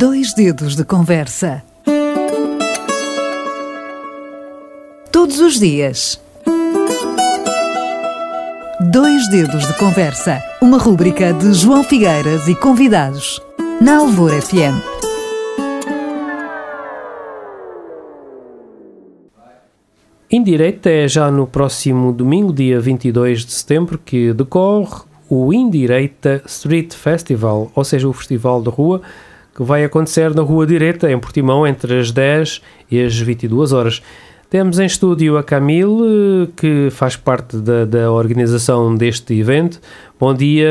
Dois Dedos de Conversa. Todos os dias. Dois Dedos de Conversa. Uma rúbrica de João Figueiras e convidados. Na Alvor FM. Indireita é já no próximo domingo, dia 22 de setembro, que decorre o Indireita Street Festival, ou seja, o festival de rua que vai acontecer na Rua Direita, em Portimão, entre as 10 e as 22 horas. Temos em estúdio a Camille, que faz parte da, da organização deste evento. Bom dia,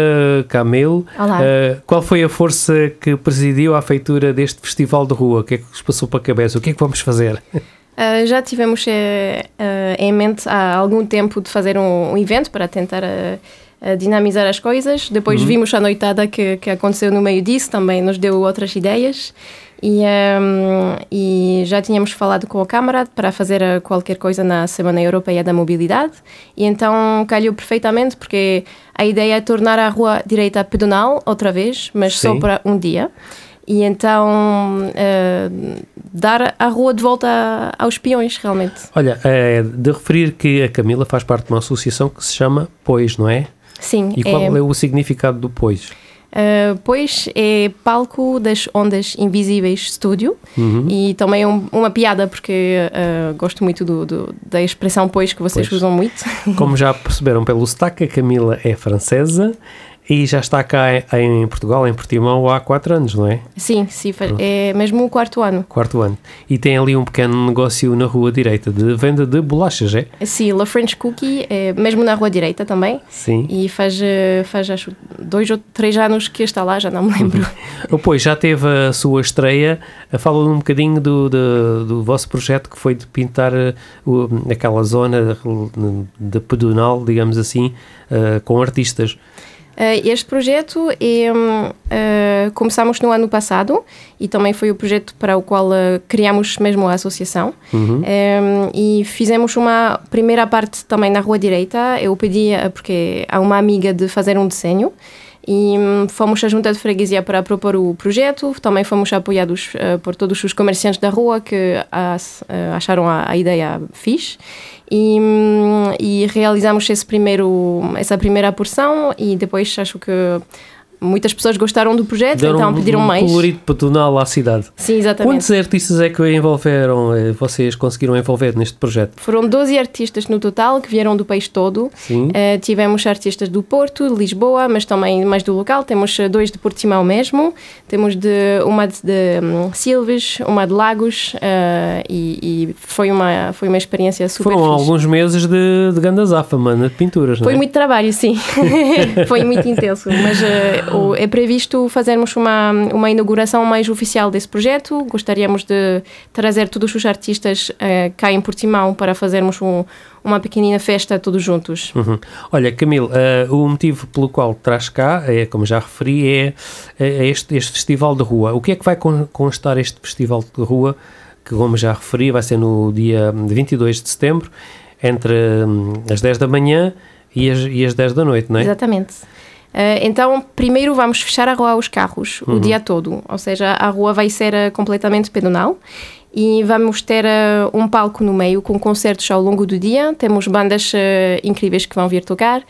Camille. Olá. Uh, qual foi a força que presidiu a feitura deste festival de rua? O que é que vos passou para a cabeça? O que é que vamos fazer? Uh, já tivemos uh, em mente há algum tempo de fazer um, um evento para tentar a dinamizar as coisas. Depois uhum. vimos a noitada que, que aconteceu no meio disso, também nos deu outras ideias. E, um, e, já tínhamos falado com a Câmara para fazer qualquer coisa na Semana Europeia da Mobilidade, e então calhou perfeitamente, porque a ideia é tornar a rua direita pedonal outra vez, mas Sim. só para um dia. E então uh, dar a rua de volta aos peões, realmente. Olha, é de referir que a Camila faz parte de uma associação que se chama Pois, não é? Sim. E qual é, é o significado do pois? Uh, pois é palco das ondas invisíveis estúdio uhum. e também é um, uma piada porque uh, gosto muito do, do, da expressão pois que vocês pois. usam muito. Como já perceberam pelo sotaque, a Camila é francesa e já está cá em Portugal, em Portimão, há quatro anos, não é? Sim, sim, é mesmo o quarto ano. Quarto ano. E tem ali um pequeno negócio na rua direita de venda de bolachas, é? Sim, La French Cookie, é mesmo na rua direita também. Sim. E faz, eh, faz acho, dois ou três anos que está lá, já não me lembro. Oh, pois, já teve a sua estreia. Fala um bocadinho do, do, do, vosso projeto que foi de pintar eh, aquela zona de pedonal, digamos assim, eh, com artistas. Eh, este projeto é, hum, eh, começamos no ano passado e também foi o projeto para o qual eh, criamos mesmo a associação. Uhum. e fizemos uma primeira parte também na Rua Direita. Eu pedi, porque a uma amiga de fazer um desenho e hum, fomos à Junta de Freguesia para propor o projeto. Também fomos apoiados uh, por todos os comerciantes da rua que as, uh, eh, acharam a, a, ideia fixe. E, um, e realizamos esse primeiro, essa primeira porção e depois acho que muitas pessoas gostaram do projeto, Deram então pediram um mais. Um colorido patonal à cidade. Sim, exatamente. Quantos artistas é que envolveram, eh, vocês conseguiram envolver neste projeto? Foram 12 artistas no total que vieram do país todo. Sim. Uh, tivemos artistas do Porto, de Lisboa, mas também mais do local. Temos eh, dois de Portimão mesmo, temos de, uma de, um, Silves, uma de Lagos uh, e, e, foi, uma, foi uma experiência super Foram fixe. alguns meses de, de gandazafa, mano, de pinturas, não é? Foi muito trabalho, sim. foi muito intenso, mas... Uh, o, é previsto fazermos uma, uma inauguração mais oficial desse projeto. Gostaríamos de trazer todos os artistas eh, cá em Portimão para fazermos um, uma pequenina festa todos juntos. Uhum. Olha, Camilo, uh, o motivo pelo qual traz cá, é, como já referi, é, é, é este, este, festival de rua. O que é que vai constar este festival de rua, que como já referi, vai ser no dia 22 de setembro, entre hum, as 10 da manhã e as, e as 10 da noite, não é? Exatamente. Ah, então, primeiro vamos fechar a rua aos carros uhum. o dia todo, ou seja, a rua vai ser ah, completamente pedonal e vamos ter uh, um palco no meio com concertos ao longo do dia. Temos bandas uh, incríveis que vão vir tocar.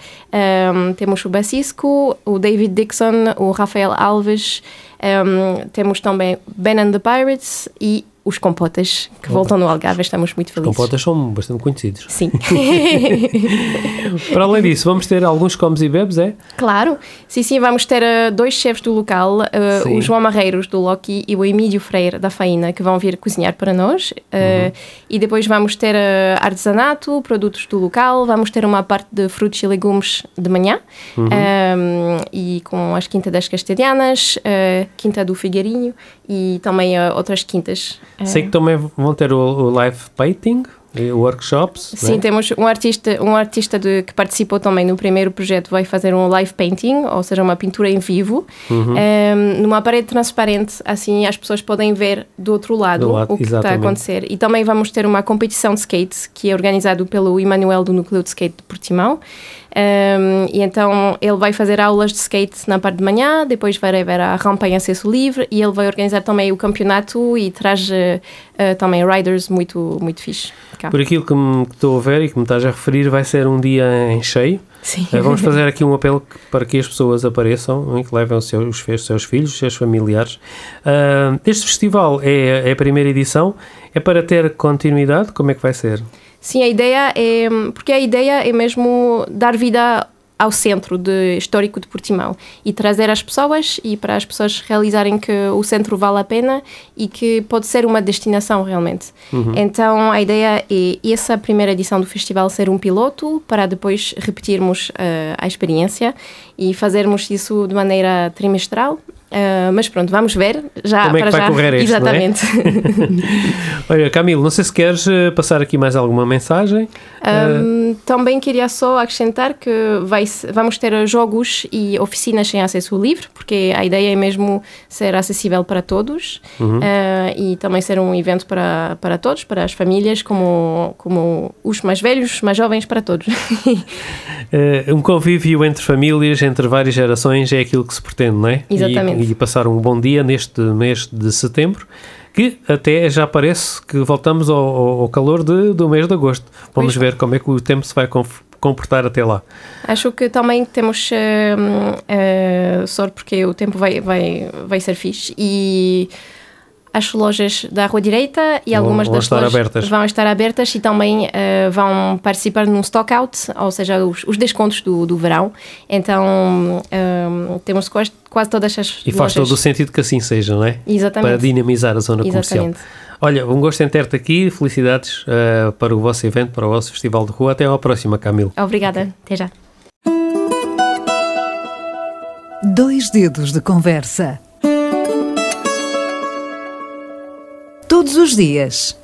Um, temos o Bassisco, o David Dixon, o Rafael Alves. Um, temos também Ben and the Pirates e os compotas que Opa. voltam no Algarve, estamos muito felizes. Os compotas são bastante conhecidos. Sim. Para além disso, vamos ter alguns comes e bebes, é? Claro, sim, sim, vamos ter uh, dois chefes do local, uh, o João Marreiros do Loki e o Emílio Freire da Faina, que vão vir cozinhar para nós. Uh, uhum. E depois vamos ter artesanato, produtos do local, vamos ter uma parte de frutos e legumes de manhã uhum. Ehm, e com as quintas das Castelhanas, Quinta do Figueirinho e também outras quintas é. Sei que também vão ter o, o live painting, eh, workshops. Sim, né? temos um artista, um artista de, que participou também no primeiro projeto, vai fazer um live painting, ou seja, uma pintura em vivo, uhum. um, ehm, numa parede transparente, assim as pessoas podem ver do outro lado, do lado o que exatamente. está a acontecer. E também vamos ter uma competição de skate, que é organizado pelo Emanuel do Núcleo de Skate de Portimão. Um, e então ele vai fazer aulas de skate na parte de manhã, depois vai haver a rampa em acesso livre e ele vai organizar também o campeonato e traz uh, uh, também riders muito, muito fixe. Cá. Por aquilo que, me, que estou a ver e que me estás a referir, vai ser um dia em cheio. Sim. Eh, vamos fazer aqui um apelo para que as pessoas apareçam e que levem os seus, os seus filhos, os seus familiares. este festival é, é a primeira edição, é para ter continuidade? Como é que vai ser? Sim, a ideia é. Porque a ideia é mesmo dar vida ao centro de, histórico de Portimão e trazer as pessoas e para as pessoas realizarem que o centro vale a pena e que pode ser uma destinação realmente. Uhum. Então a ideia é essa primeira edição do festival ser um piloto para depois repetirmos uh, a experiência e fazermos isso de maneira trimestral ah, mas pronto, vamos ver. Já, Como é que vai já. correr este, é? Exatamente. É? Olha, Camilo, não sei se queres eh, passar aqui mais alguma mensagem. Um, uh... Ah, ah, também queria só acrescentar que vai, vamos ter jogos e oficinas sem acesso livre, porque a ideia é mesmo ser acessível para todos uhum. uh, e também ser um evento para, para todos, para as famílias, como, como os mais velhos, os mais jovens, para todos. Eh, um convívio entre famílias, entre várias gerações, é aquilo que se pretende, não é? Exatamente. E e passaram um bom dia neste mês de setembro que até já parece que voltamos ao, ao calor de, do mês de agosto. Vamos pois ver como é que o tempo se vai comportar até lá. Acho que também temos uh, uh, sorte porque o tempo vai, vai, vai ser fixe e as lojas da Rua Direita e algumas vão, das estar abertas. vão estar abertas e também uh, vão participar num stock out, ou seja, os, os descontos do, do verão. Então uh, temos quase, quase todas as. E faz lojas. todo o sentido que assim seja, não é? Exatamente. Para dinamizar a zona Exatamente. comercial. Olha, um gosto em ter-te aqui. Felicidades uh, para o vosso evento, para o vosso Festival de Rua. Até à próxima, Camilo. Obrigada. Okay. Até já. Dois dedos de conversa. todos os dias.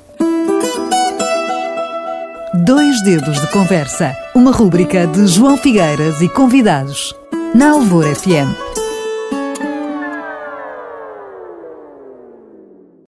Dois Dedos de Conversa, uma rúbrica de João Figueiras e convidados, na Alvor FM.